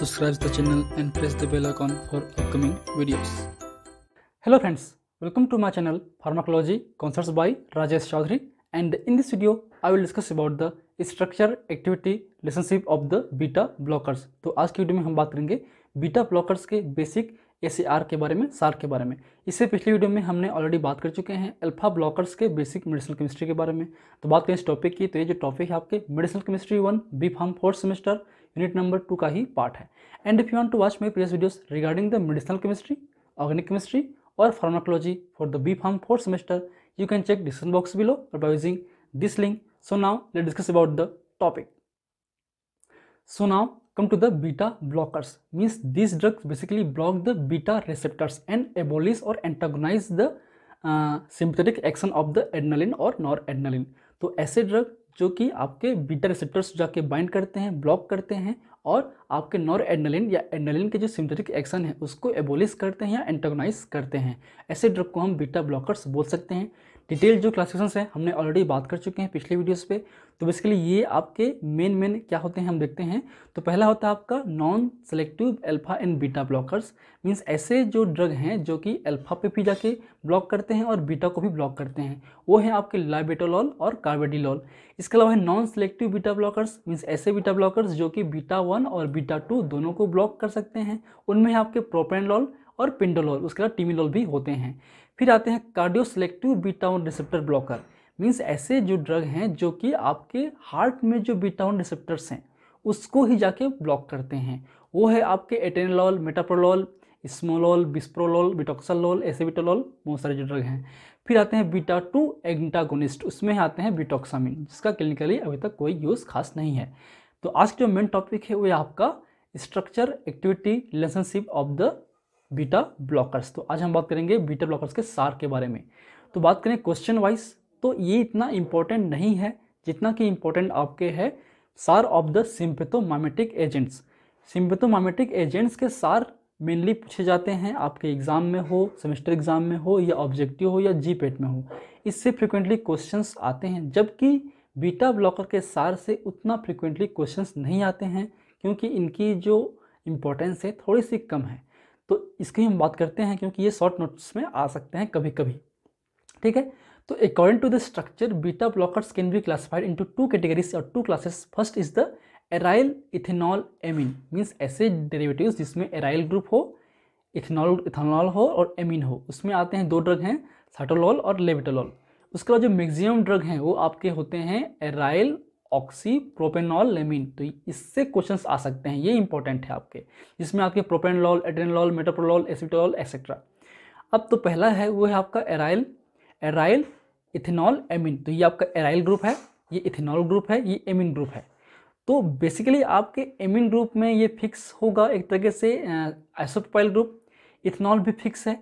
subscribe the channel and press the bell icon for upcoming videos. Hello friends, welcome to my channel Pharmacology Concepts by Rajesh Chaudhary and in this video I will discuss about the structure activity relationship of the beta blockers तो आज की video में हम बात करेंगे beta blockers के basics के बारे में सार के बारे में इससे पिछले वीडियो में हमने ऑलरेडी बात कर चुके हैं अल्फा ब्लॉकर्स के बेसिक मेडिसिनल केमिस्ट्री के बारे में तो बात करें इस टॉपिक की तो ये जो टॉपिक है आपके medicinal chemistry one B pharm fourth semester unit number two का ही पार्ट है and if you want to watch my previous videos regarding the medicinal chemistry organic chemistry और pharmacology for the B pharm fourth semester you can check description box below by using this link so now let discuss about the topic so now come to the beta blockers means this drugs basically block the beta receptors and abolish और antagonise the sympathetic action of the adrenaline और noradrenaline तो ऐसे drug जो कि आपके beta receptors जाके bind करते हैं ब्लॉक करते हैं और आपके नॉर एडनलिन या एडनलिन के जो सिंथेटिक एक्शन है उसको एबोलिस करते हैं या एंटोगनाइज करते हैं ऐसे ड्रग को हम बीटा ब्लॉकर्स बोल सकते हैं डिटेल जो क्लासिफिकेशन है हमने ऑलरेडी बात कर चुके हैं पिछले वीडियोस पे तो बेसिकली ये आपके मेन मेन क्या होते हैं हम देखते हैं तो पहला होता है आपका non selective alpha and beta blockers means ऐसे जो ड्रग हैं जो कि अल्फा पे भी जाके ब्लॉक करते हैं और बीटा को भी ब्लॉक करते हैं वो है आपके लाइबेटोलॉल और कार्बेडिलॉल इसके अलावा है non selective beta blockers means ऐसे बीटा ब्लॉकर्स जो कि बीटा वन और बीटा टू दोनों को ब्लॉक कर सकते हैं उनमें आपके प्रोपेनलॉल और पिंडोलॉल उसके बाद टीमिलॉल भी होते हैं फिर आते हैं cardioselective beta one receptor blocker means ऐसे जो ड्रग हैं जो कि आपके हार्ट में जो बीटा वन रिसेप्टर्स हैं उसको ही जाके ब्लॉक करते हैं वो है आपके एटेनलॉल मेटाप्रोलॉल स्मोलॉल बिस्प्रोलॉल बिटोक्सलॉल एसेबिटोलॉल बहुत सारे जो ड्रग हैं फिर आते हैं बीटा टू एंटागोनिस्ट उसमें आते हैं बिटोक्सामिन जिसका क्लिनिकली अभी तक कोई यूज़ खास नहीं है तो आज का जो मेन टॉपिक है वो है आपका structure activity relationship of the beta blockers तो आज हम बात करेंगे बीटा ब्लॉकर्स के सार के बारे में तो बात करें क्वेश्चन वाइज तो ये इतना इम्पोर्टेंट नहीं है जितना कि इम्पोर्टेंट आपके है SAR of the sympathomimetic agents sympathomimetic agents के सार मेनली पूछे जाते हैं आपके एग्ज़ाम में हो सेमेस्टर एग्ज़ाम में हो या ऑब्जेक्टिव हो या जी में हो इससे फ्रिक्वेंटली क्वेश्चंस आते हैं जबकि बीटा ब्लॉकर के सार से उतना फ्रिक्वेंटली क्वेश्चंस नहीं आते हैं क्योंकि इनकी जो इम्पोर्टेंस है थोड़ी सी कम है तो इसकी हम बात करते हैं क्योंकि ये शॉर्ट नोट्स में आ सकते हैं कभी कभी ठीक है तो according to the structure beta blockers can be classified into two categories और two classes first is the aryl ethanol amine means ऐसे डेरिवेटिव्स जिसमें एराइल ग्रुप हो इथेनॉल इथेनॉल हो और एमिन हो उसमें आते हैं दो ड्रग हैं साटोलॉल और लेविटोलॉल उसके बाद जो मैक्सिमम ड्रग हैं वो आपके होते हैं एराइल ऑक्सी प्रोपेनॉल लेमिन तो इससे क्वेश्चंस आ सकते हैं ये इंपॉर्टेंट है आपके जिसमें आपके प्रोपेनॉल एड्रेनलॉल मेटाप्रोलॉल एसिटोलॉल एक्सेट्रा अब तो पहला है वो है आपका एराइल एराइल इथेनॉल एमिन तो ये आपका एराइल ग्रुप है ये इथेनॉल ग्रुप है ये एमिन ग्रुप है तो बेसिकली आपके एमिन ग्रुप में ये फिक्स होगा एक तरीके से आइसोप्रोपाइल ग्रुप इथेनॉल भी फिक्स है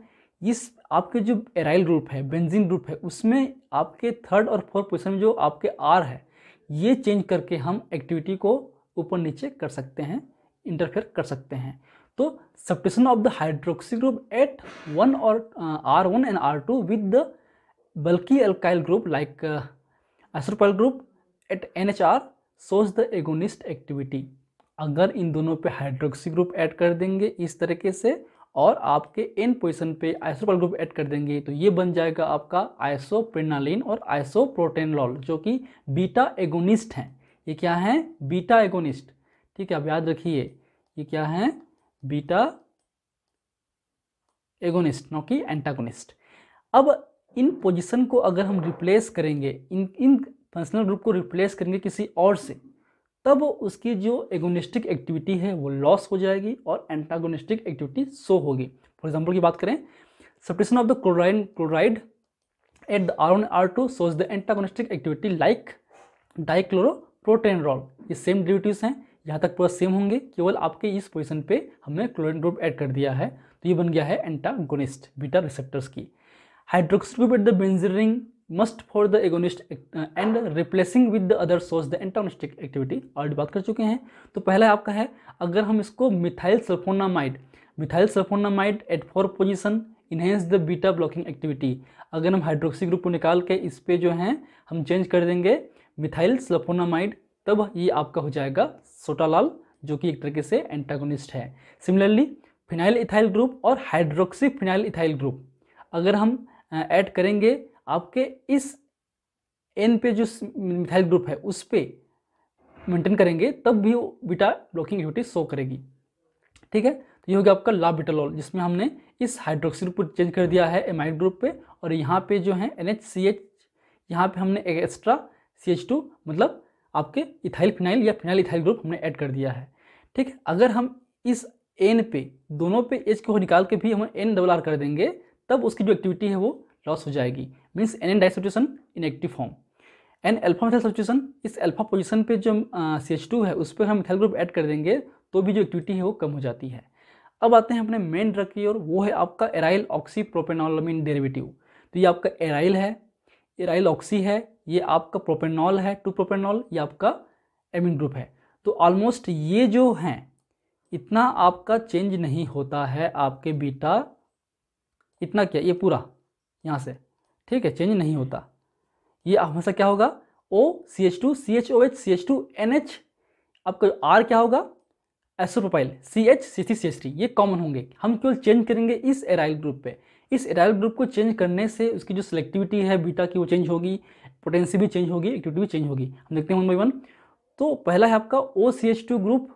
इस आपके जो एराइल ग्रुप है बेंजीन ग्रुप है उसमें आपके थर्ड और फोर्थ पोजिशन में जो आपके आर है ये चेंज करके हम एक्टिविटी को ऊपर नीचे कर सकते हैं इंटरफेयर कर सकते हैं तो substitution of the hydroxy group at one और R one and R two with the bulky alkyl group like isopropyl group at N H R shows the agonist activity अगर इन दोनों पे हाइड्रोक्सी ग्रुप ऐड कर देंगे इस तरीके से और आपके इन पोजिशन पे आइसोपल ग्रुप ऐड कर देंगे तो ये बन जाएगा आपका आइसोप्रेनालिन और आइसोप्रोटेनलॉल जो कि बीटा एगोनिस्ट हैं ये क्या है बीटा एगोनिस्ट ठीक है अब याद रखिए ये क्या है बीटा एगोनिस्ट नो कि एंटागोनिस्ट अब इन पोजिशन को अगर हम रिप्लेस करेंगे इन इन फंक्शनल ग्रुप को रिप्लेस करेंगे किसी और से तब उसकी जो एगोनिस्टिक एक्टिविटी है वो लॉस हो जाएगी और एंटागोनिस्टिक एक्टिविटी शो होगी फॉर एग्जाम्पल की बात करें suppression of the chlorine chloride at the R R two shows the antagonistic activity like dichloroisoproterenol ये सेम ड्यूटीज हैं यहाँ तक पूरा सेम होंगे केवल आपके इस पोजिशन पे हमने क्लोरिन ग्रुप ऐड कर दिया है तो ये बन गया है एंटागोनिस्ट बीटा रिसेप्टर्स की hydroxy group at the benzene ring must for the agonist and replacing with the other source the antagonistic activity already बात कर चुके हैं तो पहला आपका है अगर हम इसको methyl sulfonamide methyl sulfonamide at four position enhance the beta blocking activity अगर हम हाइड्रोक्सी ग्रुप को निकाल के इस पर जो है हम चेंज कर देंगे मिथाइल सल्फोनामाइड तब ये आपका हो जाएगा सोटालाल जो कि एक तरीके से एंटागोनिस्ट है सिमिलरली फिनाइल इथाइल ग्रुप और हाइड्रोक्सी फिनाइल इथाइल ग्रुप अगर हम ऐड uh, करेंगे आपके इस एन पे जो मिथाइल ग्रुप है उस पर मेंटेन करेंगे तब भी वो बीटा ब्लॉकिंग एक्टिविटी शो करेगी ठीक है तो ये हो गया आपका बिटालोल जिसमें हमने इस हाइड्रोक्सी ग्रुप को चेंज कर दिया है एमाइड ग्रुप पे और यहाँ पे जो है एन एच सी एच यहाँ पर हमने एक एक्स्ट्रा सी एच टू मतलब आपके इथाइल फिनाइल या फिनाइल इथाइल ग्रुप हमने ऐड कर दिया है ठीक है अगर हम इस एन पे दोनों पे एच को निकाल के भी हम एन डबल आर कर देंगे तब उसकी जो एक्टिविटी है वो लॉस हो जाएगी means N N disubstitution inactive form an alpha methyl substitution इस अल्फा पोजीशन पे जो सी एच टू है उस पर हम मिथाइल ग्रुप ऐड कर देंगे तो भी जो एक्टिविटी है वो कम हो जाती है अब आते हैं अपने मेन ड्रग की ओर वो है आपका एराइल ऑक्सी प्रोपेनोलमिन डेरिवेटिव तो ये आपका एराइल है एराइल ऑक्सी है ये आपका प्रोपेनॉल है टू प्रोपेनॉल ये आपका एमिन ग्रुप है तो ऑलमोस्ट ये जो हैं इतना आपका चेंज नहीं होता है आपके बीटा इतना क्या ये पूरा यहाँ से ठीक है चेंज नहीं होता ये हमेशा क्या होगा O C H two C H O H C H two N H आपका आर क्या होगा isopropyl C H C three C H T ये कॉमन होंगे हम केवल चेंज करेंगे इस एराइल ग्रुप पे इस एराइल ग्रुप को चेंज करने से उसकी जो सिलेक्टिविटी है बीटा की वो चेंज होगी पोटेंसी भी चेंज होगी एक्टिविटी भी चेंज होगी हम देखते हैं वन बाई वन तो पहला है आपका O C H two group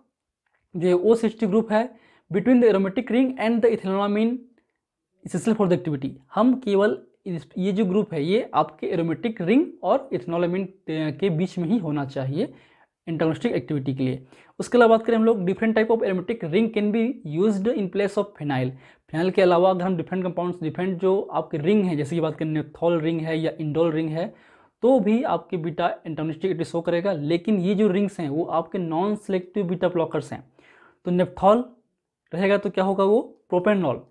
जो O C H two group है between the aromatic ring and the ethanolamine essential for the activity हम केवल ये जो ग्रुप है ये आपके एरोमेटिक रिंग और इथेनोलामिन के बीच में ही होना चाहिए इंटरनोस्टिक एक्टिविटी के लिए उसके अलावा बात करें हम लोग different type of aromatic ring can be use in place of phenyl phenyl के अलावा अगर हम डिफरेंट कंपाउंड डिफरेंट जो आपके रिंग है जैसे कि बात करें थॉल रिंग है या इंडोल रिंग है तो भी आपके बीटा इंटरनोस्टिक शो करेगा लेकिन ये जो रिंग्स हैं वो आपके नॉन सेलेक्टिव बीटा ब्लॉकर्स हैं तो नेपथॉल रहेगा तो क्या होगा वो प्रोपेनॉल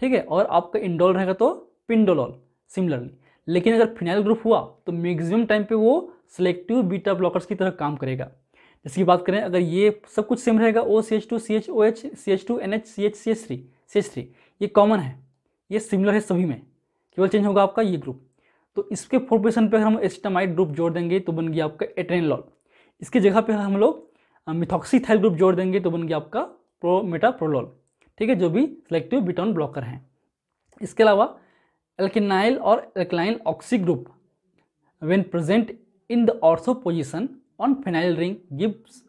ठीक है और आपका इंडोल रहेगा तो पिंडोलॉल सिमिलरली लेकिन अगर फिनाइल ग्रुप हुआ तो मैक्सिमम टाइम पे वो सिलेक्टिव बीटा ब्लॉकर्स की तरह काम करेगा जिसकी बात करें अगर ये सब कुछ सेम रहेगा O C H two C H O H C H two N H C H C H three C H three ये कॉमन है ये सिमिलर है सभी में केवल चेंज होगा आपका ये ग्रुप तो इसके फॉर्मेशन पोजिशन पर हम एस्टामाइड ग्रुप जोड़ देंगे तो बन गया आपका एट्रेनलॉल इसकी जगह पर हम लोग मिथॉक्सीथाइल ग्रुप जोड़ देंगे तो बन गया आपका प्रोलॉल ठीक है जो भी सेलेक्टिव बिटॉन ब्लॉकर हैं इसके अलावा एल्किनाइल और alkaline oxy group when present in the ortho position on phenyl ring gives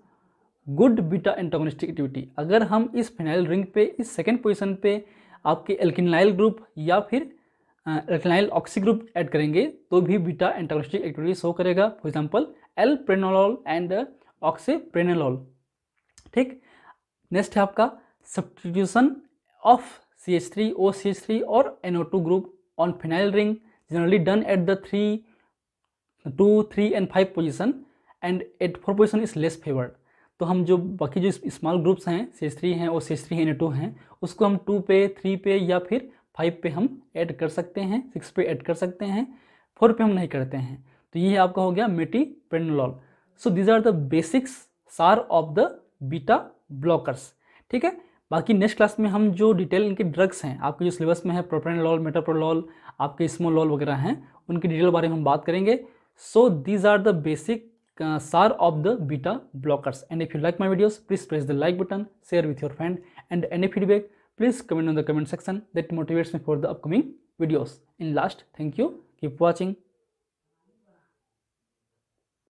good beta antagonistic activity अगर हम इस फिनाइल रिंग पे इस सेकेंड पोजिशन पे आपके एल्किनाइल ग्रुप या फिर एल्किनाइल ऑक्सी ग्रुप ऐड करेंगे तो भी बीटा एंटागोनिस्टिक एक्टिविटी शो करेगा for example alprenolol and oxprenolol ठीक नेक्स्ट है आपका substitution of C H three O C H three और N O two group on phenyl ring generally done at the three two three and five position and at four position is less favoured तो हम जो बाकी जो small groups हैं सी H three हैं और H three N to हैं उसको हम टू पे थ्री पे या फिर फाइव पे हम ऐड कर सकते हैं सिक्स पे ऐड कर सकते हैं फोर पे हम नहीं करते हैं तो ये आपका हो गया mepindolol so these are the basics SAR of the beta blockers ठीक है बाकी नेक्स्ट क्लास में हम जो डिटेल इनके ड्रग्स हैं आपके जो सिलेबस में है लॉल मेटाप्रोलॉल आपके लॉल वगैरह हैं उनकी डिटेल बारे में हम बात करेंगे so these are the basic सार of the beta blockers and if you like my videos please press the like button share with your friend and any feedback please comment on the comment section that motivates me for the upcoming videos in last thank you keep watching